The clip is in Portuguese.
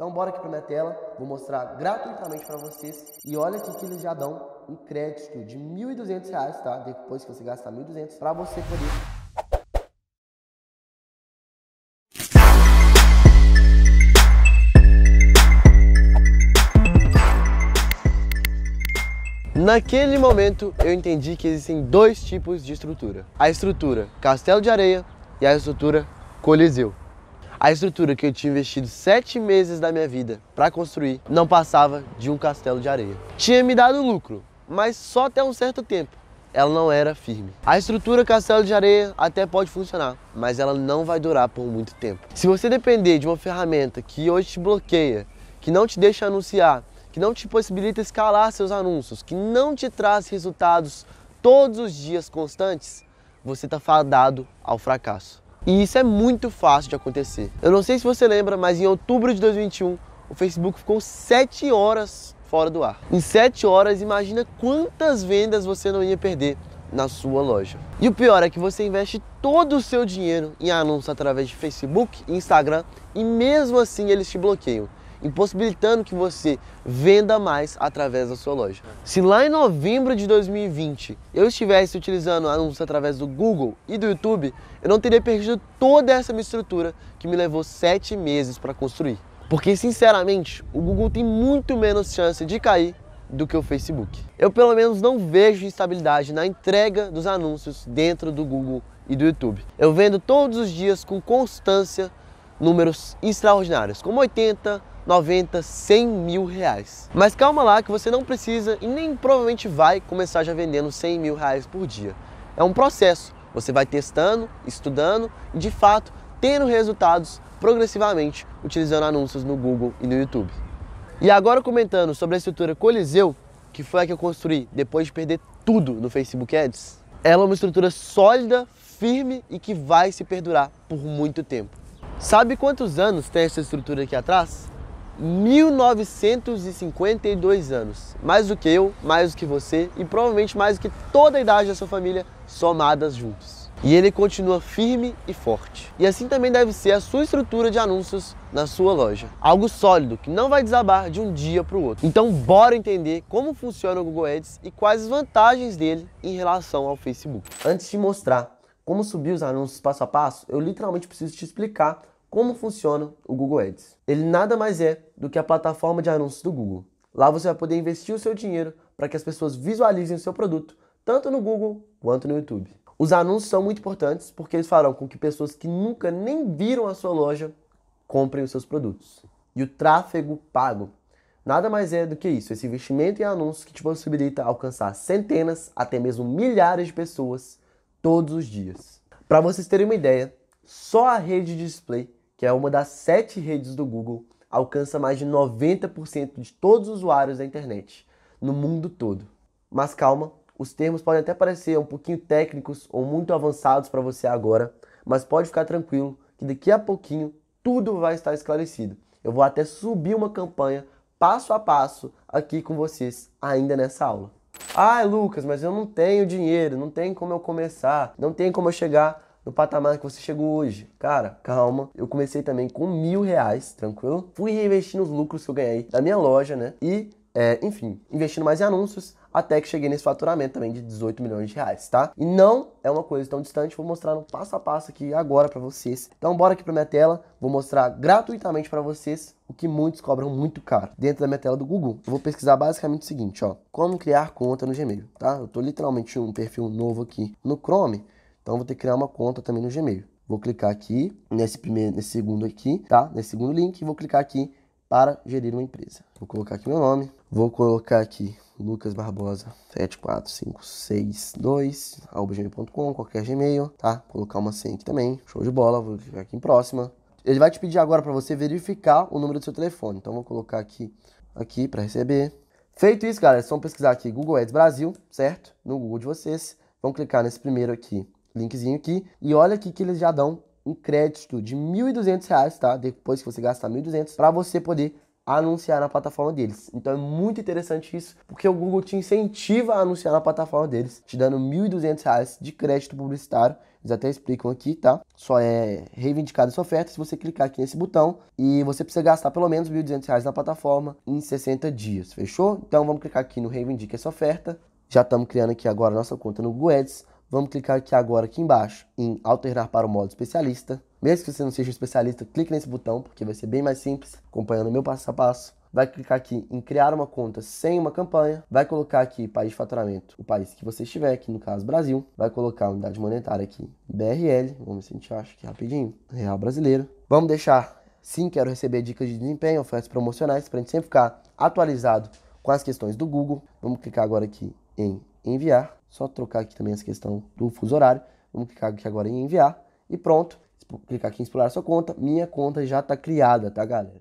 Então bora aqui para minha tela, vou mostrar gratuitamente para vocês. E olha aqui que eles já dão um crédito de R$ 1.200, tá? Depois que você gastar R$ 1.200 para você poder Naquele momento eu entendi que existem dois tipos de estrutura: a estrutura castelo de areia e a estrutura coliseu. A estrutura que eu tinha investido sete meses da minha vida para construir não passava de um castelo de areia. Tinha me dado lucro, mas só até um certo tempo. Ela não era firme. A estrutura castelo de areia até pode funcionar, mas ela não vai durar por muito tempo. Se você depender de uma ferramenta que hoje te bloqueia, que não te deixa anunciar, que não te possibilita escalar seus anúncios, que não te traz resultados todos os dias constantes, você está fadado ao fracasso. E isso é muito fácil de acontecer. Eu não sei se você lembra, mas em outubro de 2021, o Facebook ficou 7 horas fora do ar. Em 7 horas, imagina quantas vendas você não ia perder na sua loja. E o pior é que você investe todo o seu dinheiro em anúncios através de Facebook, Instagram e mesmo assim eles te bloqueiam impossibilitando que você venda mais através da sua loja. Se lá em novembro de 2020 eu estivesse utilizando anúncios através do Google e do YouTube, eu não teria perdido toda essa minha estrutura que me levou sete meses para construir. Porque, sinceramente, o Google tem muito menos chance de cair do que o Facebook. Eu pelo menos não vejo instabilidade na entrega dos anúncios dentro do Google e do YouTube. Eu vendo todos os dias com constância números extraordinários, como 80, 90, 100 mil reais. Mas calma lá que você não precisa e nem provavelmente vai começar já vendendo 100 mil reais por dia. É um processo, você vai testando, estudando e de fato tendo resultados progressivamente utilizando anúncios no Google e no YouTube. E agora comentando sobre a estrutura Coliseu, que foi a que eu construí depois de perder tudo no Facebook Ads, ela é uma estrutura sólida, firme e que vai se perdurar por muito tempo. Sabe quantos anos tem essa estrutura aqui atrás? 1952 anos. Mais do que eu, mais do que você e provavelmente mais do que toda a idade da sua família somadas juntos. E ele continua firme e forte. E assim também deve ser a sua estrutura de anúncios na sua loja. Algo sólido que não vai desabar de um dia para o outro. Então bora entender como funciona o Google Ads e quais as vantagens dele em relação ao Facebook. Antes de mostrar como subir os anúncios passo a passo, eu literalmente preciso te explicar como funciona o Google Ads. Ele nada mais é do que a plataforma de anúncios do Google. Lá você vai poder investir o seu dinheiro para que as pessoas visualizem o seu produto, tanto no Google quanto no YouTube. Os anúncios são muito importantes porque eles farão com que pessoas que nunca nem viram a sua loja comprem os seus produtos. E o tráfego pago nada mais é do que isso, esse investimento em anúncios que te possibilita alcançar centenas, até mesmo milhares de pessoas todos os dias. Para vocês terem uma ideia, só a rede de display, que é uma das sete redes do Google, alcança mais de 90% de todos os usuários da internet, no mundo todo. Mas calma, os termos podem até parecer um pouquinho técnicos ou muito avançados para você agora, mas pode ficar tranquilo que daqui a pouquinho tudo vai estar esclarecido. Eu vou até subir uma campanha passo a passo aqui com vocês ainda nessa aula. Ah, Lucas, mas eu não tenho dinheiro, não tem como eu começar, não tem como eu chegar no patamar que você chegou hoje. Cara, calma. Eu comecei também com mil reais, tranquilo? Fui reinvestir nos lucros que eu ganhei da minha loja, né? E é, enfim, investindo mais em anúncios até que cheguei nesse faturamento também de 18 milhões de reais, tá? E não é uma coisa tão distante, vou mostrar um passo a passo aqui agora para vocês. Então bora aqui para minha tela, vou mostrar gratuitamente para vocês o que muitos cobram muito caro dentro da minha tela do Google. Eu vou pesquisar basicamente o seguinte, ó, como criar conta no Gmail, tá? Eu tô literalmente um perfil novo aqui no Chrome, então vou ter que criar uma conta também no Gmail. Vou clicar aqui nesse primeiro, nesse segundo aqui, tá? Nesse segundo link, vou clicar aqui para gerir uma empresa. Vou colocar aqui meu nome, vou colocar aqui Lucas Barbosa 74562 gmail.com, qualquer Gmail, tá? Vou colocar uma senha aqui também. Show de bola, vou clicar aqui em próxima. Ele vai te pedir agora para você verificar o número do seu telefone. Então vou colocar aqui aqui para receber. Feito isso, galera, é só pesquisar aqui Google Ads Brasil, certo? No Google de vocês. Vão clicar nesse primeiro aqui, linkzinho aqui, e olha aqui que eles já dão um crédito de R$ 1.200, tá? Depois que você gastar R$ 1.200, para você poder anunciar na plataforma deles. Então é muito interessante isso, porque o Google te incentiva a anunciar na plataforma deles, te dando R$ 1.200 de crédito publicitário. Eles até explicam aqui, tá? Só é reivindicada essa oferta se você clicar aqui nesse botão e você precisa gastar pelo menos R$ 1.200 na plataforma em 60 dias, fechou? Então vamos clicar aqui no reivindica essa oferta. Já estamos criando aqui agora nossa conta no Google Ads vamos clicar aqui agora, aqui embaixo, em alternar para o modo especialista. Mesmo que você não seja especialista, clique nesse botão, porque vai ser bem mais simples, acompanhando o meu passo a passo. Vai clicar aqui em criar uma conta sem uma campanha, vai colocar aqui país de faturamento, o país que você estiver, aqui no caso Brasil, vai colocar a unidade monetária aqui, BRL, vamos ver se a gente acha aqui rapidinho, real brasileiro. Vamos deixar, sim, quero receber dicas de desempenho, ofertas promocionais, para a gente sempre ficar atualizado com as questões do Google. Vamos clicar agora aqui em enviar só trocar aqui também essa questão do fuso horário. Vamos clicar aqui agora em enviar e pronto. Clicar aqui em explorar sua conta. Minha conta já está criada, tá, galera?